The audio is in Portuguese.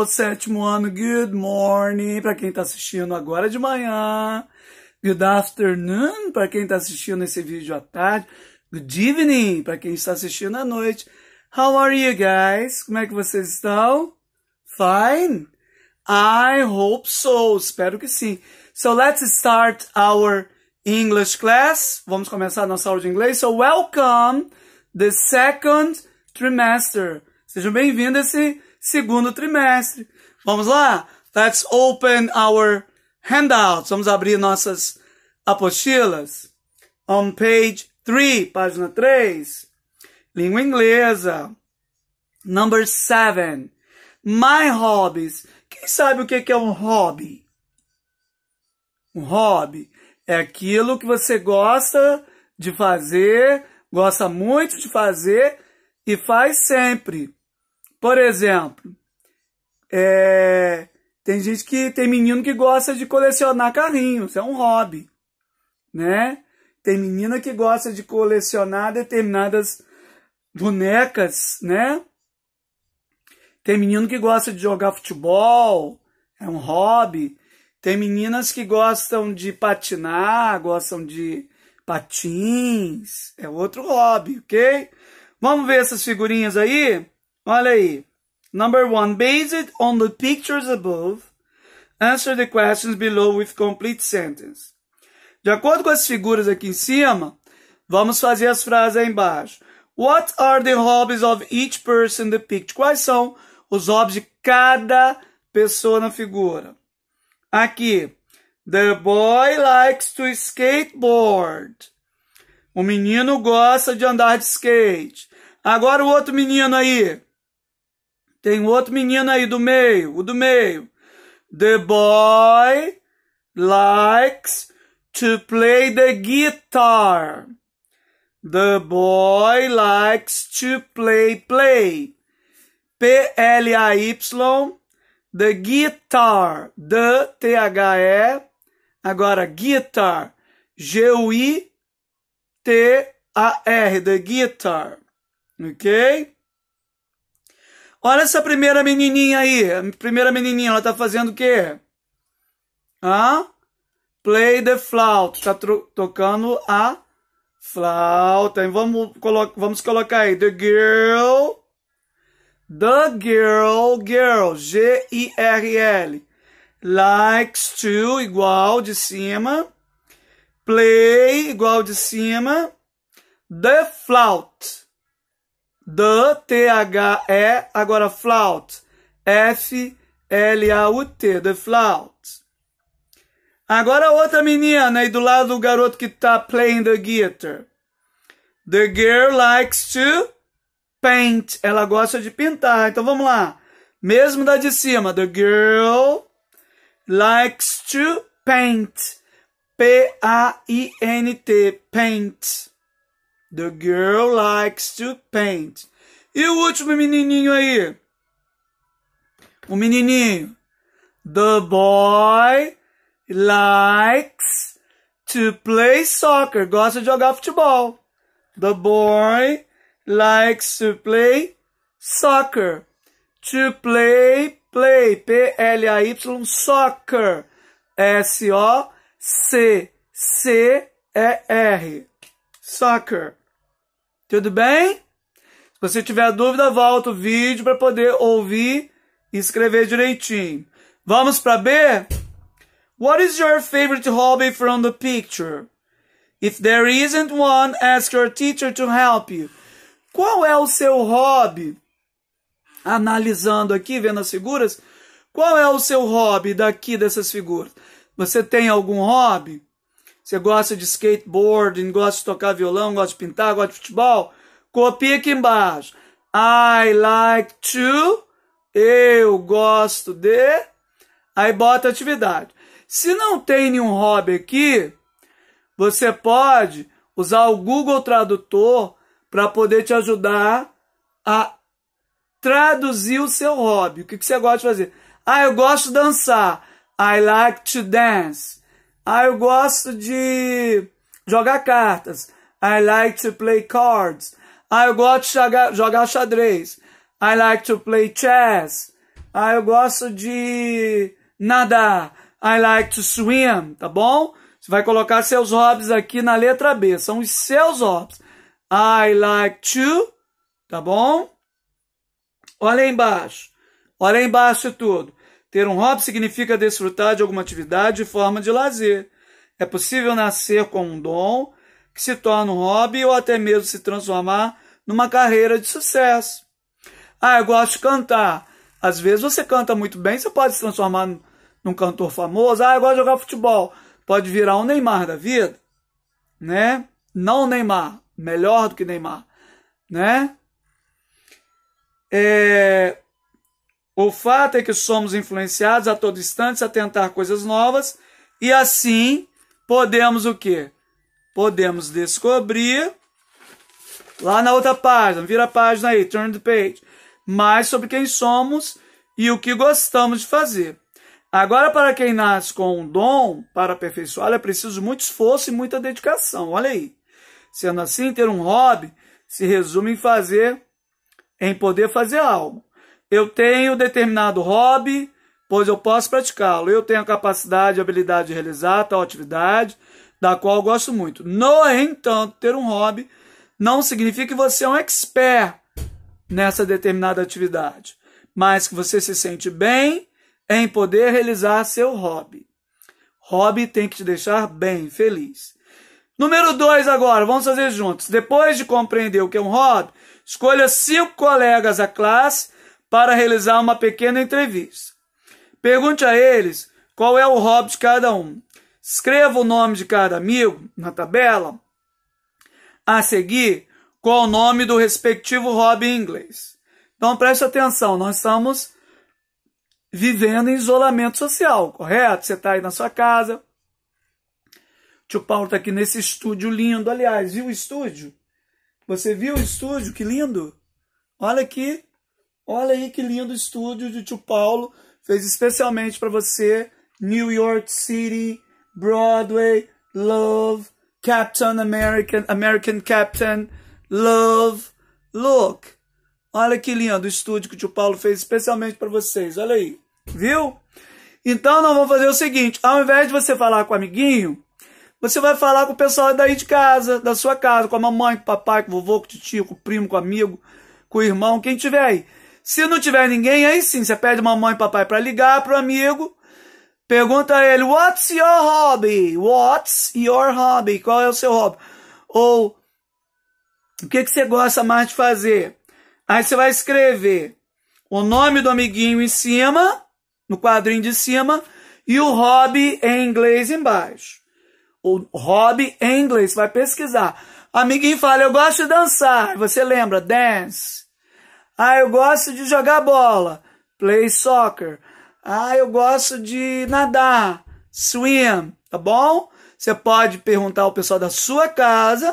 pessoal do sétimo ano, good morning para quem está assistindo agora de manhã, good afternoon para quem está assistindo esse vídeo à tarde, good evening para quem está assistindo à noite. How are you guys? Como é que vocês estão? Fine? I hope so. Espero que sim. So let's start our English class. Vamos começar nossa aula de inglês. So welcome the second trimester. Sejam bem-vindos a esse segundo trimestre. Vamos lá? Let's open our handouts. Vamos abrir nossas apostilas. On page 3, página 3. Língua inglesa. Number 7. My hobbies. Quem sabe o que é um hobby? Um hobby é aquilo que você gosta de fazer, gosta muito de fazer e faz sempre. Por exemplo, é, tem gente que tem menino que gosta de colecionar carrinhos, é um hobby, né? Tem menina que gosta de colecionar determinadas bonecas, né? Tem menino que gosta de jogar futebol, é um hobby. Tem meninas que gostam de patinar, gostam de patins, é outro hobby, ok? Vamos ver essas figurinhas aí? Olha aí. Number one, based on the pictures above, answer the questions below with complete sentence. De acordo com as figuras aqui em cima, vamos fazer as frases aí embaixo. What are the hobbies of each person depicted? Quais são os hobbies de cada pessoa na figura? Aqui, the boy likes to skateboard. O menino gosta de andar de skate. Agora o outro menino aí. Tem outro menino aí do meio, o do meio. The boy likes to play the guitar. The boy likes to play play. P L A Y the guitar, the T H E agora guitar, G U I T A R, the guitar. OK? Olha essa primeira menininha aí. A primeira menininha, ela tá fazendo o quê? Hã? Play the flaut, Tá tocando a flauta. vamos, colo vamos colocar aí. The girl. The girl, girl, G-I-R-L, likes to, igual de cima, play, igual de cima, the flaut. D, T, H, E. Agora, flout. F, L, A, U, T. The flout. Agora, outra menina. E do lado, do garoto que tá playing the guitar. The girl likes to paint. Ela gosta de pintar. Então, vamos lá. Mesmo da de cima. The girl likes to paint. P-A-I-N-T. Paint. The Girl Likes to Paint. E o último menininho aí? O menininho. The Boy Likes to Play Soccer. Gosta de jogar futebol. The Boy Likes to Play Soccer. To play, play. P-L-A-Y, soccer. S-O-C-C-E-R. Soccer. Tudo bem? Se você tiver dúvida, volta o vídeo para poder ouvir e escrever direitinho. Vamos para B? What is your favorite hobby from the picture? If there isn't one, ask your teacher to help you. Qual é o seu hobby? Analisando aqui, vendo as figuras, qual é o seu hobby daqui dessas figuras? Você tem algum hobby? Você gosta de skateboarding, gosta de tocar violão, gosta de pintar, gosta de futebol? Copia aqui embaixo. I like to. Eu gosto de. Aí bota atividade. Se não tem nenhum hobby aqui, você pode usar o Google Tradutor para poder te ajudar a traduzir o seu hobby. O que, que você gosta de fazer? Ah, eu gosto de dançar. I like to dance. Ah, eu gosto de jogar cartas. I like to play cards. Ah, eu gosto de jogar, jogar xadrez. I like to play chess. Ah, eu gosto de nadar. I like to swim, tá bom? Você vai colocar seus hobbies aqui na letra B. São os seus hobbies. I like to, tá bom? Olha aí embaixo. Olha aí embaixo tudo. Ter um hobby significa desfrutar de alguma atividade e forma de lazer. É possível nascer com um dom que se torna um hobby ou até mesmo se transformar numa carreira de sucesso. Ah, eu gosto de cantar. Às vezes você canta muito bem, você pode se transformar num cantor famoso. Ah, eu gosto de jogar futebol. Pode virar um Neymar da vida, né? Não Neymar, melhor do que Neymar, né? É, o fato é que somos influenciados a todo instante a tentar coisas novas e assim podemos o quê? Podemos descobrir lá na outra página, vira a página aí, turn the page, mais sobre quem somos e o que gostamos de fazer. Agora, para quem nasce com um dom para aperfeiçoar, é preciso muito esforço e muita dedicação. Olha aí. Sendo assim, ter um hobby se resume em fazer, em poder fazer algo. Eu tenho determinado hobby, pois eu posso praticá-lo. Eu tenho a capacidade e habilidade de realizar tal atividade, da qual gosto muito. No entanto, ter um hobby não significa que você é um expert nessa determinada atividade, mas que você se sente bem em poder realizar seu hobby. Hobby tem que te deixar bem, feliz. Número dois, agora, vamos fazer juntos. Depois de compreender o que é um hobby, escolha cinco colegas da classe para realizar uma pequena entrevista. Pergunte a eles qual é o hobby de cada um. Escreva o nome de cada amigo na tabela. A seguir, qual o nome do respectivo hobby em inglês. Então preste atenção, nós estamos vivendo em isolamento social, correto? Você está aí na sua casa. O tio Paulo está aqui nesse estúdio lindo. Aliás, viu o estúdio? Você viu o estúdio? Que lindo! Olha aqui Olha aí que lindo estúdio de tio Paulo. Fez especialmente para você. New York City, Broadway, Love, Captain American, American Captain, Love. Look. Olha que lindo o estúdio que o tio Paulo fez especialmente para vocês. Olha aí. Viu? Então nós vamos fazer o seguinte. Ao invés de você falar com o amiguinho, você vai falar com o pessoal daí de casa, da sua casa, com a mamãe, com o papai, com o vovô, com o tio, com o primo, com o amigo, com o irmão, quem tiver aí. Se não tiver ninguém, aí sim, você pede mamãe e papai para ligar pro amigo, pergunta a ele, what's your hobby? What's your hobby? Qual é o seu hobby? Ou, o que, que você gosta mais de fazer? Aí você vai escrever o nome do amiguinho em cima, no quadrinho de cima, e o hobby em inglês embaixo. O hobby em inglês, você vai pesquisar. O amiguinho fala, eu gosto de dançar. Você lembra, dance. Ah, eu gosto de jogar bola. Play soccer. Ah, eu gosto de nadar. Swim, tá bom? Você pode perguntar ao pessoal da sua casa